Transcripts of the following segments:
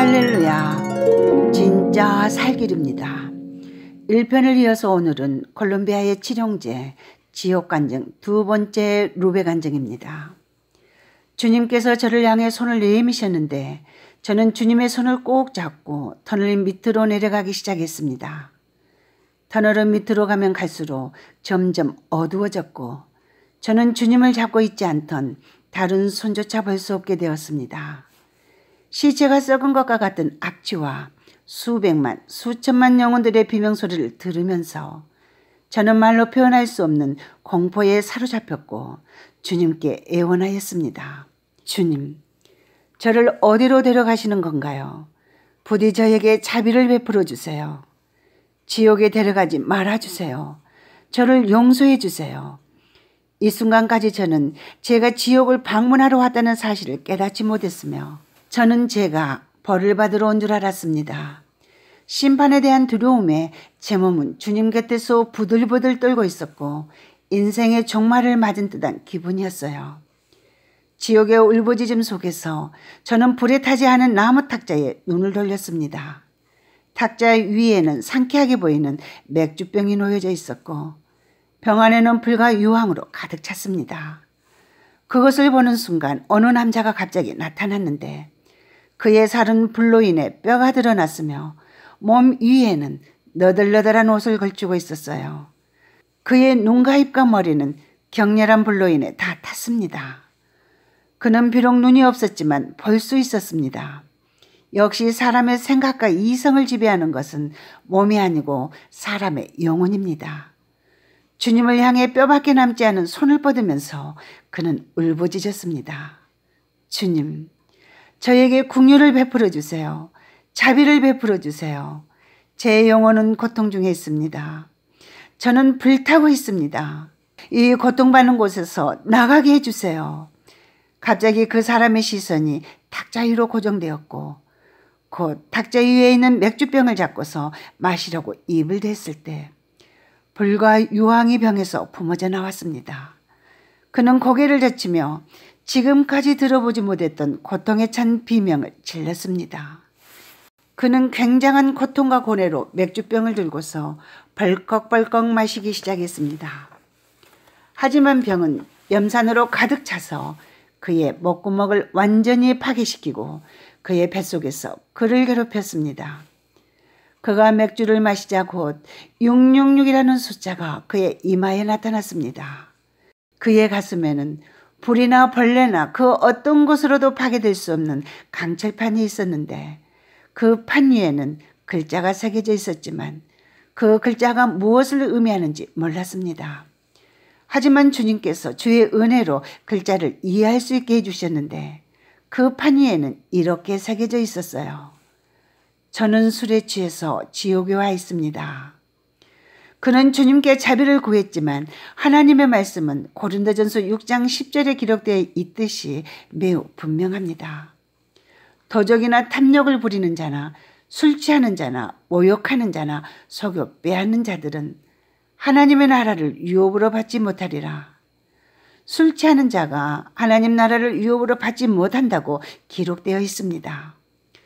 할렐루야 진짜 살길입니다 1편을 이어서 오늘은 콜롬비아의 칠형제 지옥간증 두 번째 루베간증입니다 주님께서 저를 향해 손을 내미셨는데 저는 주님의 손을 꼭 잡고 터널 밑으로 내려가기 시작했습니다 터널은 밑으로 가면 갈수록 점점 어두워졌고 저는 주님을 잡고 있지 않던 다른 손조차 볼 수 없게 되었습니다. 시체가 썩은 것과 같은 악취와 수백만, 수천만 영혼들의 비명소리를 들으면서 저는 말로 표현할 수 없는 공포에 사로잡혔고 주님께 애원하였습니다. 주님, 저를 어디로 데려가시는 건가요? 부디 저에게 자비를 베풀어 주세요. 지옥에 데려가지 말아 주세요. 저를 용서해 주세요. 이 순간까지 저는 제가 지옥을 방문하러 왔다는 사실을 깨닫지 못했으며 저는 제가 벌을 받으러 온 줄 알았습니다. 심판에 대한 두려움에 제 몸은 주님 곁에서 부들부들 떨고 있었고 인생의 종말을 맞은 듯한 기분이었어요. 지옥의 울부짖음 속에서 저는 불에 타지 않은 나무 탁자에 눈을 돌렸습니다. 탁자 위에는 상쾌하게 보이는 맥주병이 놓여져 있었고 병 안에는 불과 유황으로 가득 찼습니다. 그것을 보는 순간 어느 남자가 갑자기 나타났는데 그의 살은 불로 인해 뼈가 드러났으며 몸 위에는 너덜너덜한 옷을 걸치고 있었어요. 그의 눈과 입과 머리는 격렬한 불로 인해 다 탔습니다. 그는 비록 눈이 없었지만 볼 수 있었습니다. 역시 사람의 생각과 이성을 지배하는 것은 몸이 아니고 사람의 영혼입니다. 주님을 향해 뼈밖에 남지 않은 손을 뻗으면서 그는 울부짖었습니다. 주님, 저에게 궁유를 베풀어 주세요. 자비를 베풀어 주세요. 제 영혼은 고통 중에 있습니다. 저는 불타고 있습니다. 이 고통받는 곳에서 나가게 해주세요. 갑자기 그 사람의 시선이 탁자 위로 고정되었고 곧 탁자 위에 있는 맥주병을 잡고서 마시려고 입을 댔을 때 불과 유황이 병에서 뿜어져 나왔습니다. 그는 고개를 젖히며 지금까지 들어보지 못했던 고통에 찬 비명을 질렀습니다. 그는 굉장한 고통과 고뇌로 맥주병을 들고서 벌컥벌컥 마시기 시작했습니다. 하지만 병은 염산으로 가득 차서 그의 목구멍을 완전히 파괴시키고 그의 뱃속에서 그를 괴롭혔습니다. 그가 맥주를 마시자 곧 666이라는 숫자가 그의 이마에 나타났습니다. 그의 가슴에는 불이나 벌레나 그 어떤 것으로도 파괴될 수 없는 강철판이 있었는데 그 판 위에는 글자가 새겨져 있었지만 그 글자가 무엇을 의미하는지 몰랐습니다. 하지만 주님께서 주의 은혜로 글자를 이해할 수 있게 해주셨는데 그 판 위에는 이렇게 새겨져 있었어요. 저는 술에 취해서 지옥에 와 있습니다. 그는 주님께 자비를 구했지만 하나님의 말씀은 고린도전서 6장 10절에 기록되어 있듯이 매우 분명합니다. 도적이나 탐욕을 부리는 자나 술 취하는 자나 모욕하는 자나 속여 빼앗는 자들은 하나님의 나라를 유업으로 받지 못하리라. 술 취하는 자가 하나님 나라를 유업으로 받지 못한다고 기록되어 있습니다.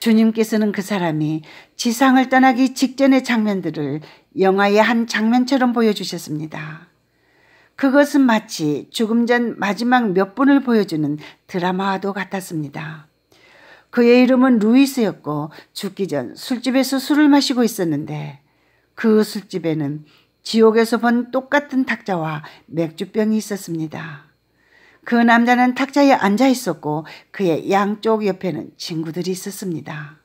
주님께서는 그 사람이 지상을 떠나기 직전의 장면들을 영화의 한 장면처럼 보여주셨습니다. 그것은 마치 죽음 전 마지막 몇 분을 보여주는 드라마와도 같았습니다. 그의 이름은 루이스였고 죽기 전 술집에서 술을 마시고 있었는데 그 술집에는 지옥에서 본 똑같은 탁자와 맥주병이 있었습니다. 그 남자는 탁자에 앉아 있었고 그의 양쪽 옆에는 친구들이 있었습니다.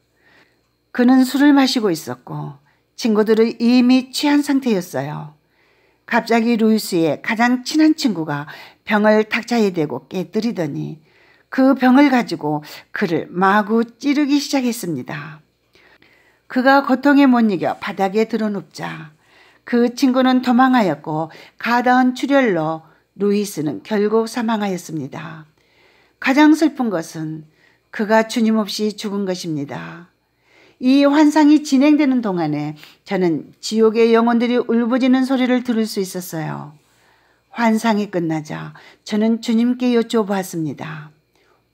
그는 술을 마시고 있었고 친구들은 이미 취한 상태였어요. 갑자기 루이스의 가장 친한 친구가 병을 탁자에 대고 깨뜨리더니 그 병을 가지고 그를 마구 찌르기 시작했습니다. 그가 고통에 못 이겨 바닥에 드러눕자 그 친구는 도망하였고 가다운 출혈로 루이스는 결국 사망하였습니다. 가장 슬픈 것은 그가 주님 없이 죽은 것입니다. 이 환상이 진행되는 동안에 저는 지옥의 영혼들이 울부짖는 소리를 들을 수 있었어요. 환상이 끝나자 저는 주님께 여쭤보았습니다.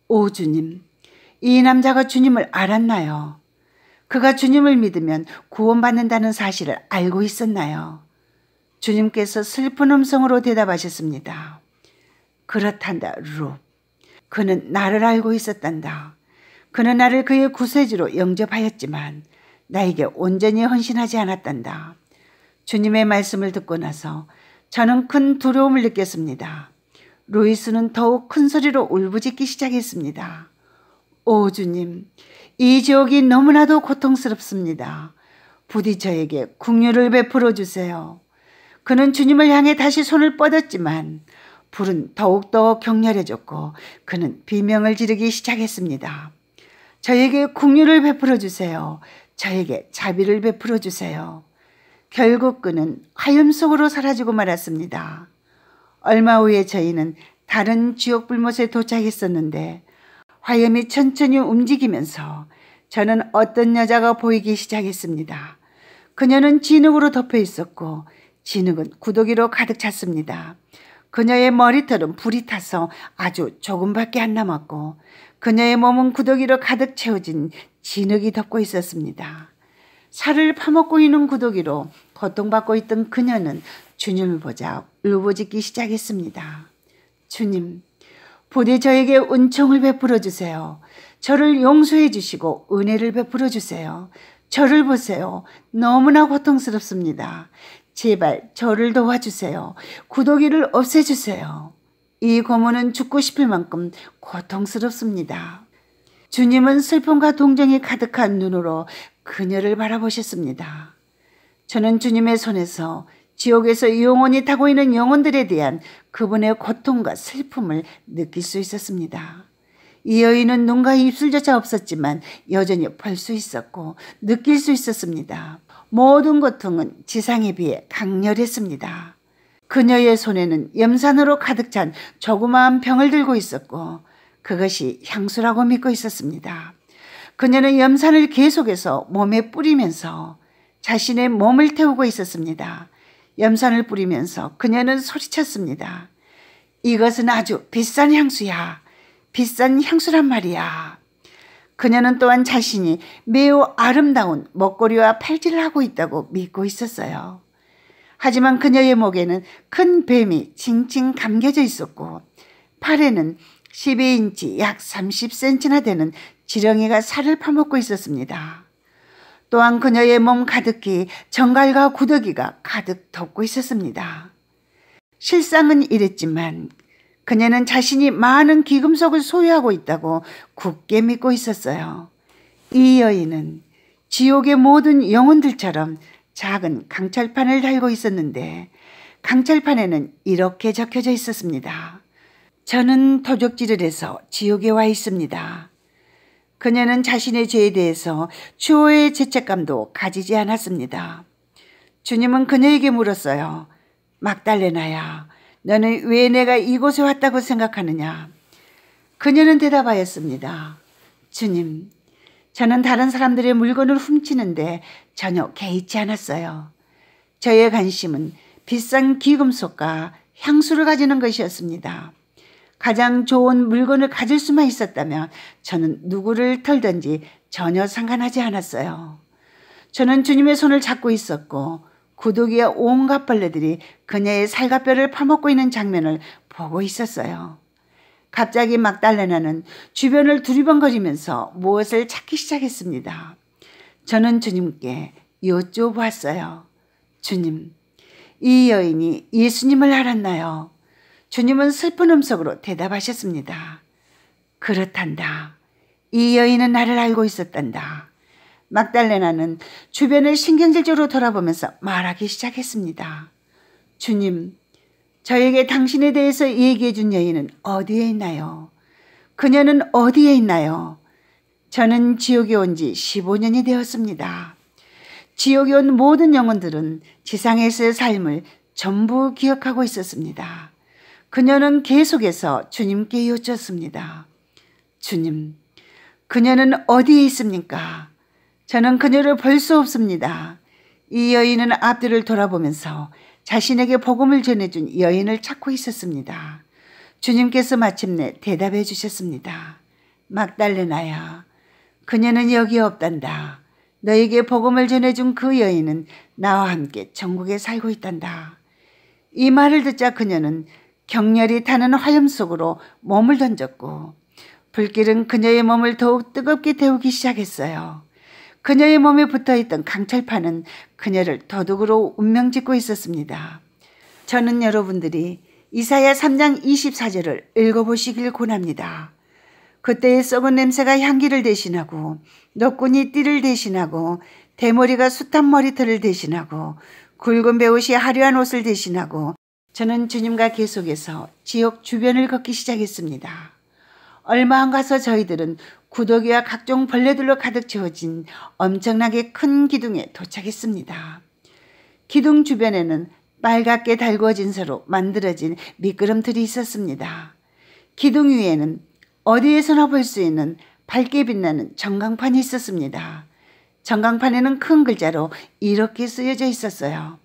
오 주님, 이 남자가 주님을 알았나요? 그가 주님을 믿으면 구원받는다는 사실을 알고 있었나요? 주님께서 슬픈 음성으로 대답하셨습니다. 그렇단다, 루. 그는 나를 알고 있었단다. 그는 나를 그의 구세주로 영접하였지만 나에게 온전히 헌신하지 않았단다. 주님의 말씀을 듣고 나서 저는 큰 두려움을 느꼈습니다. 루이스는 더욱 큰 소리로 울부짖기 시작했습니다. 오 주님, 이 지옥이 너무나도 고통스럽습니다. 부디 저에게 국류를 베풀어 주세요. 그는 주님을 향해 다시 손을 뻗었지만 불은 더욱더 격렬해졌고 그는 비명을 지르기 시작했습니다. 저에게 국류를 베풀어 주세요. 저에게 자비를 베풀어 주세요. 결국 그는 하염 속으로 사라지고 말았습니다. 얼마 후에 저희는 다른 지옥 불못에 도착했었는데 화염이 천천히 움직이면서 저는 어떤 여자가 보이기 시작했습니다. 그녀는 진흙으로 덮여 있었고 진흙은 구더기로 가득 찼습니다. 그녀의 머리털은 불이 타서 아주 조금밖에 안 남았고 그녀의 몸은 구더기로 가득 채워진 진흙이 덮고 있었습니다. 살을 파먹고 있는 구더기로 고통받고 있던 그녀는 주님을 보자 울부짖기 시작했습니다. 주님, 부디 저에게 은총을 베풀어 주세요. 저를 용서해 주시고 은혜를 베풀어 주세요. 저를 보세요. 너무나 고통스럽습니다. 제발 저를 도와주세요. 구더기를 없애주세요. 이 고문은 죽고 싶을 만큼 고통스럽습니다. 주님은 슬픔과 동정이 가득한 눈으로 그녀를 바라보셨습니다. 저는 주님의 손에서 지옥에서 영원히 타고 있는 영혼들에 대한 그분의 고통과 슬픔을 느낄 수 있었습니다. 이 여인은 눈과 입술조차 없었지만 여전히 볼 수 있었고 느낄 수 있었습니다. 모든 고통은 지상에 비해 강렬했습니다. 그녀의 손에는 염산으로 가득 찬 조그마한 병을 들고 있었고 그것이 향수라고 믿고 있었습니다. 그녀는 염산을 계속해서 몸에 뿌리면서 자신의 몸을 태우고 있었습니다. 염산을 뿌리면서 그녀는 소리쳤습니다. 이것은 아주 비싼 향수야. 비싼 향수란 말이야. 그녀는 또한 자신이 매우 아름다운 먹거리와 팔찌를 하고 있다고 믿고 있었어요. 하지만 그녀의 목에는 큰 뱀이 칭칭 감겨져 있었고 팔에는 12인치 약 30cm나 되는 지렁이가 살을 파먹고 있었습니다. 또한 그녀의 몸 가득히 정갈과 구더기가 가득 덮고 있었습니다. 실상은 이랬지만 그녀는 자신이 많은 귀금속을 소유하고 있다고 굳게 믿고 있었어요. 이 여인은 지옥의 모든 영혼들처럼 작은 강철판을 달고 있었는데 강철판에는 이렇게 적혀져 있었습니다. 저는 도적질을 해서 지옥에 와 있습니다. 그녀는 자신의 죄에 대해서 추호의 죄책감도 가지지 않았습니다. 주님은 그녀에게 물었어요. 막달레나야, 너는 왜 내가 이곳에 왔다고 생각하느냐? 그녀는 대답하였습니다. 주님, 저는 다른 사람들의 물건을 훔치는데 전혀 개의치 않았어요. 저의 관심은 비싼 귀금속과 향수를 가지는 것이었습니다. 가장 좋은 물건을 가질 수만 있었다면 저는 누구를 털든지 전혀 상관하지 않았어요. 저는 주님의 손을 잡고 있었고 구독기의 온갖 벌레들이 그녀의 살과 뼈를 파먹고 있는 장면을 보고 있었어요. 갑자기 막달레나는 주변을 두리번거리면서 무엇을 찾기 시작했습니다. 저는 주님께 여쭤보았어요. 주님, 이 여인이 예수님을 알았나요? 주님은 슬픈 음성으로 대답하셨습니다. 그렇단다. 이 여인은 나를 알고 있었단다. 막달레나는 주변을 신경질적으로 돌아보면서 말하기 시작했습니다. 주님, 저에게 당신에 대해서 얘기해 준 여인은 어디에 있나요? 그녀는 어디에 있나요? 저는 지옥에 온 지 15년이 되었습니다. 지옥에 온 모든 영혼들은 지상에서의 삶을 전부 기억하고 있었습니다. 그녀는 계속해서 주님께 여쭙습니다. 주님, 그녀는 어디에 있습니까? 저는 그녀를 볼 수 없습니다. 이 여인은 앞뒤를 돌아보면서 자신에게 복음을 전해준 여인을 찾고 있었습니다. 주님께서 마침내 대답해 주셨습니다. 막달레나야, 그녀는 여기 없단다. 너에게 복음을 전해준 그 여인은 나와 함께 전국에 살고 있단다. 이 말을 듣자 그녀는 격렬히 타는 화염 속으로 몸을 던졌고 불길은 그녀의 몸을 더욱 뜨겁게 태우기 시작했어요. 그녀의 몸에 붙어있던 강철판은 그녀를 도둑으로 운명짓고 있었습니다. 저는 여러분들이 이사야 3장 24절을 읽어보시길 권합니다. 그때의 썩은 냄새가 향기를 대신하고 노꾼이 띠를 대신하고 대머리가 숱한 머리털을 대신하고 굵은 배옷이 화려한 옷을 대신하고 저는 주님과 계속해서 지역 주변을 걷기 시작했습니다. 얼마 안 가서 저희들은 구더기와 각종 벌레들로 가득 채워진 엄청나게 큰 기둥에 도착했습니다. 기둥 주변에는 빨갛게 달궈진 새로 만들어진 미끄럼틀이 있었습니다. 기둥 위에는 어디에서나 볼 수 있는 밝게 빛나는 전광판이 있었습니다. 전광판에는 큰 글자로 이렇게 쓰여져 있었어요.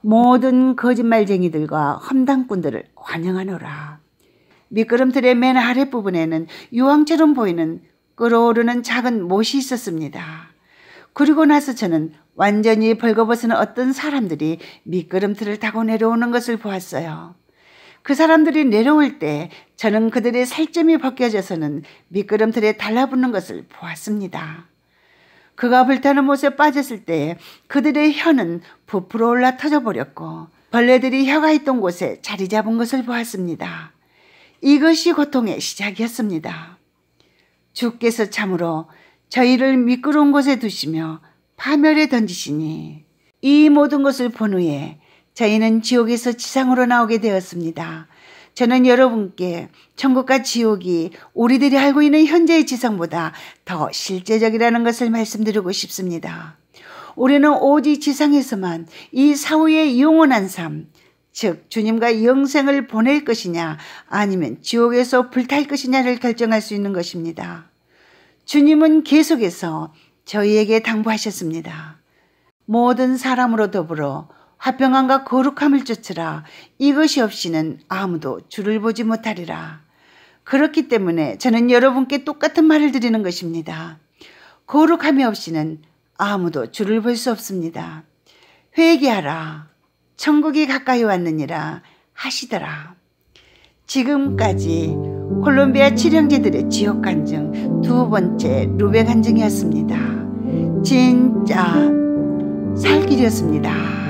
모든 거짓말쟁이들과 험담꾼들을 환영하노라. 미끄럼틀의 맨 아랫부분에는 유황처럼 보이는 끓어오르는 작은 못이 있었습니다. 그리고 나서 저는 완전히 벌거벗은 어떤 사람들이 미끄럼틀을 타고 내려오는 것을 보았어요. 그 사람들이 내려올 때 저는 그들의 살점이 벗겨져서는 미끄럼틀에 달라붙는 것을 보았습니다. 그가 불타는 못에 빠졌을 때 그들의 혀는 부풀어 올라 터져버렸고 벌레들이 혀가 있던 곳에 자리 잡은 것을 보았습니다. 이것이 고통의 시작이었습니다. 주께서 참으로 저희를 미끄러운 곳에 두시며 파멸에 던지시니 이 모든 것을 본 후에 저희는 지옥에서 지상으로 나오게 되었습니다. 저는 여러분께 천국과 지옥이 우리들이 알고 있는 현재의 지상보다 더 실제적이라는 것을 말씀드리고 싶습니다. 우리는 오직 지상에서만 이 사후의 영원한 삶, 즉 주님과 영생을 보낼 것이냐 아니면 지옥에서 불탈 것이냐를 결정할 수 있는 것입니다. 주님은 계속해서 저희에게 당부하셨습니다. 모든 사람으로 더불어 화평함과 거룩함을 쫓으라. 이것이 없이는 아무도 주를 보지 못하리라. 그렇기 때문에 저는 여러분께 똑같은 말을 드리는 것입니다. 거룩함이 없이는 아무도 주를 볼 수 없습니다. 회개하라. 천국이 가까이 왔느니라 하시더라. 지금까지 콜롬비아 칠형제들의 지옥 간증 두 번째 루베 간증이었습니다. 진짜 살길이었습니다.